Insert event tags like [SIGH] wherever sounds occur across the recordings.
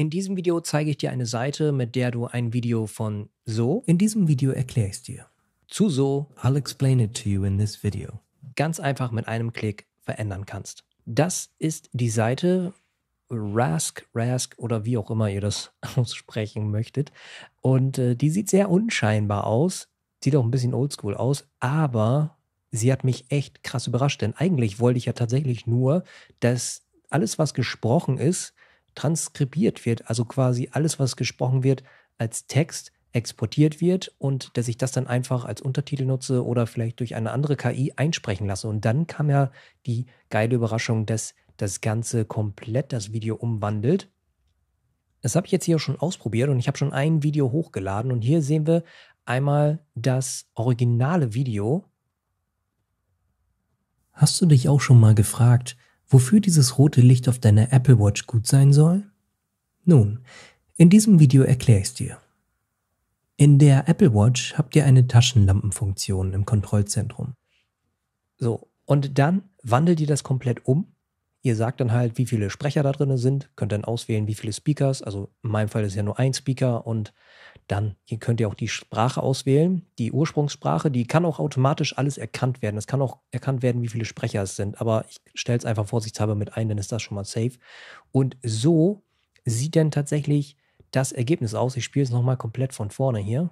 In diesem Video zeige ich dir eine Seite, mit der du ein Video von so. In diesem Video erkläre ich es dir. Zu so. I'll explain it to you in this video. Ganz einfach mit einem Klick verändern kannst. Das ist die Seite Rask, Rask oder wie auch immer ihr das [LAUGHS] aussprechen möchtet. Und äh, die sieht sehr unscheinbar aus. Sieht auch ein bisschen oldschool aus, aber sie hat mich echt krass überrascht, denn eigentlich wollte ich ja tatsächlich nur, dass alles, was gesprochen ist, transkribiert wird, also quasi alles, was gesprochen wird, als Text exportiert wird und dass ich das dann einfach als Untertitel nutze oder vielleicht durch eine andere KI einsprechen lasse. Und dann kam ja die geile Überraschung, dass das Ganze komplett das Video umwandelt. Das habe ich jetzt hier schon ausprobiert und ich habe schon ein Video hochgeladen und hier sehen wir einmal das originale Video. Hast du dich auch schon mal gefragt, Wofür dieses rote Licht auf deiner Apple Watch gut sein soll? Nun, in diesem Video erkläre ich es dir. In der Apple Watch habt ihr eine Taschenlampenfunktion im Kontrollzentrum. So, und dann wandelt ihr das komplett um Ihr sagt dann halt, wie viele Sprecher da drin sind, könnt dann auswählen, wie viele Speakers. Also in meinem Fall ist ja nur ein Speaker und dann hier könnt ihr auch die Sprache auswählen. Die Ursprungssprache, die kann auch automatisch alles erkannt werden. Es kann auch erkannt werden, wie viele Sprecher es sind. Aber ich stelle es einfach vorsichtshalber mit ein, dann ist das schon mal safe. Und so sieht dann tatsächlich das Ergebnis aus. Ich spiele es nochmal komplett von vorne hier.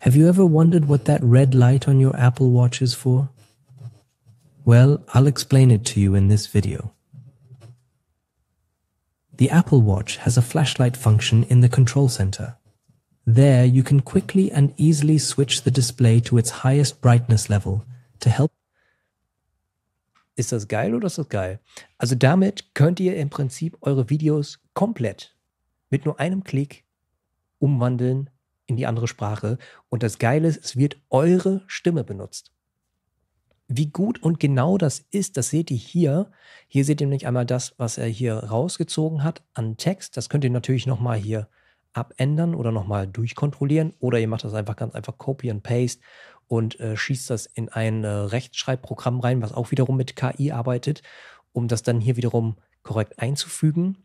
Have you ever wondered what that red light on your Apple Watch is for? Well, I'll explain it to you in this video. The Apple Watch has a flashlight function in the control center. There you can quickly and easily switch the display to its highest brightness level to help Ist das geil oder ist das geil? Also damit könnt ihr im Prinzip eure Videos komplett mit nur einem Klick umwandeln in die andere Sprache. Und das Geile ist, es wird eure Stimme benutzt. Wie gut und genau das ist, das seht ihr hier. Hier seht ihr nämlich einmal das, was er hier rausgezogen hat an Text. Das könnt ihr natürlich nochmal hier abändern oder nochmal durchkontrollieren. Oder ihr macht das einfach ganz einfach Copy and Paste und äh, schießt das in ein äh, Rechtschreibprogramm rein, was auch wiederum mit KI arbeitet, um das dann hier wiederum korrekt einzufügen.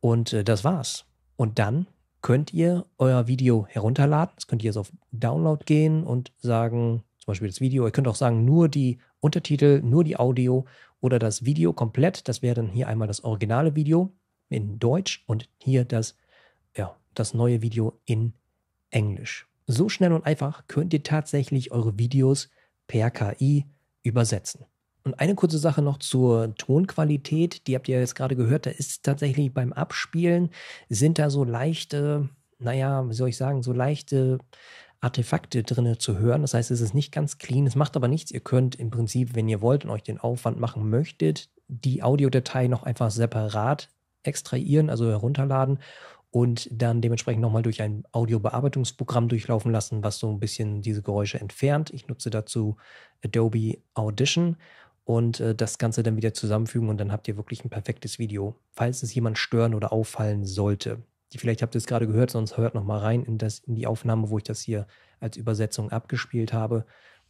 Und äh, das war's. Und dann könnt ihr euer Video herunterladen. Das könnt ihr jetzt auf Download gehen und sagen, zum Beispiel das Video. Ihr könnt auch sagen, nur die Untertitel, nur die Audio oder das Video komplett. Das wäre dann hier einmal das originale Video in Deutsch und hier das, ja, das neue Video in Englisch. So schnell und einfach könnt ihr tatsächlich eure Videos per KI übersetzen. Und eine kurze Sache noch zur Tonqualität, die habt ihr jetzt gerade gehört, da ist tatsächlich beim Abspielen sind da so leichte, naja, wie soll ich sagen, so leichte Artefakte drin zu hören. Das heißt, es ist nicht ganz clean. Es macht aber nichts. Ihr könnt im Prinzip, wenn ihr wollt und euch den Aufwand machen möchtet, die Audiodatei noch einfach separat extrahieren, also herunterladen und dann dementsprechend nochmal durch ein Audiobearbeitungsprogramm durchlaufen lassen, was so ein bisschen diese Geräusche entfernt. Ich nutze dazu Adobe Audition und äh, das Ganze dann wieder zusammenfügen und dann habt ihr wirklich ein perfektes Video, falls es jemand stören oder auffallen sollte die, vielleicht habt ihr es gerade gehört, sonst hört noch mal rein in, das, in die Aufnahme, wo ich das hier als Übersetzung abgespielt habe.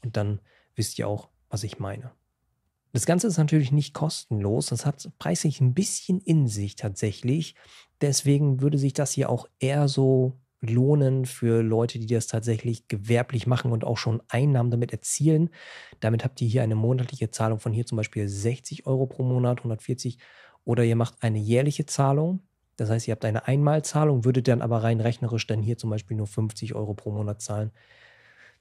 Und dann wisst ihr auch, was ich meine. Das Ganze ist natürlich nicht kostenlos. Das hat preislich ein bisschen in sich tatsächlich. Deswegen würde sich das hier auch eher so lohnen für Leute, die das tatsächlich gewerblich machen und auch schon Einnahmen damit erzielen. Damit habt ihr hier eine monatliche Zahlung von hier zum Beispiel 60 Euro pro Monat, 140 oder ihr macht eine jährliche Zahlung. Das heißt, ihr habt eine Einmalzahlung, würdet dann aber rein rechnerisch dann hier zum Beispiel nur 50 Euro pro Monat zahlen.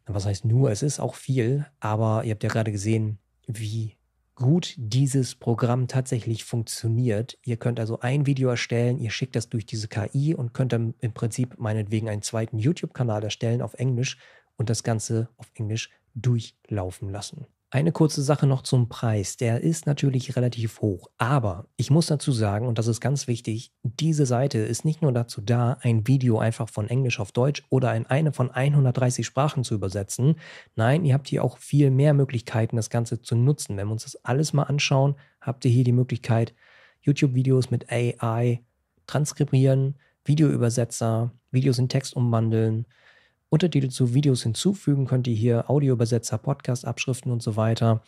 Was heißt nur? Es ist auch viel, aber ihr habt ja gerade gesehen, wie gut dieses Programm tatsächlich funktioniert. Ihr könnt also ein Video erstellen, ihr schickt das durch diese KI und könnt dann im Prinzip meinetwegen einen zweiten YouTube-Kanal erstellen auf Englisch und das Ganze auf Englisch durchlaufen lassen. Eine kurze Sache noch zum Preis. Der ist natürlich relativ hoch, aber ich muss dazu sagen, und das ist ganz wichtig, diese Seite ist nicht nur dazu da, ein Video einfach von Englisch auf Deutsch oder in eine von 130 Sprachen zu übersetzen. Nein, ihr habt hier auch viel mehr Möglichkeiten, das Ganze zu nutzen. Wenn wir uns das alles mal anschauen, habt ihr hier die Möglichkeit, YouTube-Videos mit AI transkribieren, Videoübersetzer, Videos in Text umwandeln, Untertitel zu Videos hinzufügen, könnt ihr hier Audioübersetzer, Podcast, Abschriften und so weiter.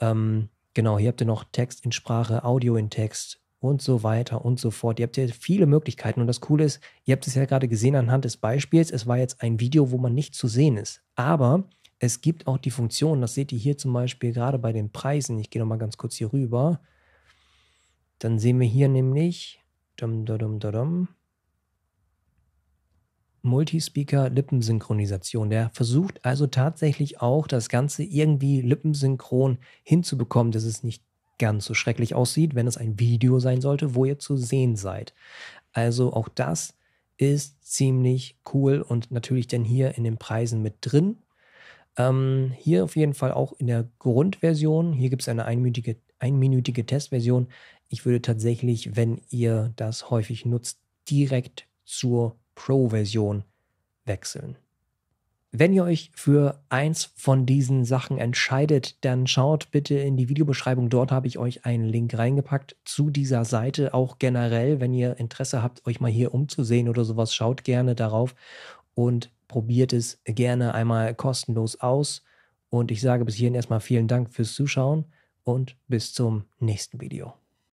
Ähm, genau, hier habt ihr noch Text in Sprache, Audio in Text und so weiter und so fort. Ihr habt hier viele Möglichkeiten und das Coole ist, ihr habt es ja gerade gesehen anhand des Beispiels, es war jetzt ein Video, wo man nicht zu sehen ist. Aber es gibt auch die Funktion, das seht ihr hier zum Beispiel gerade bei den Preisen. Ich gehe nochmal ganz kurz hier rüber. Dann sehen wir hier nämlich, dum, dum, dum, Multispeaker-Lippensynchronisation. Der versucht also tatsächlich auch, das Ganze irgendwie lippensynchron hinzubekommen, dass es nicht ganz so schrecklich aussieht, wenn es ein Video sein sollte, wo ihr zu sehen seid. Also auch das ist ziemlich cool und natürlich dann hier in den Preisen mit drin. Ähm, hier auf jeden Fall auch in der Grundversion. Hier gibt es eine einminütige, einminütige Testversion. Ich würde tatsächlich, wenn ihr das häufig nutzt, direkt zur Pro-Version wechseln. Wenn ihr euch für eins von diesen Sachen entscheidet, dann schaut bitte in die Videobeschreibung. Dort habe ich euch einen Link reingepackt zu dieser Seite. Auch generell, wenn ihr Interesse habt, euch mal hier umzusehen oder sowas, schaut gerne darauf und probiert es gerne einmal kostenlos aus. Und ich sage bis hierhin erstmal vielen Dank fürs Zuschauen und bis zum nächsten Video.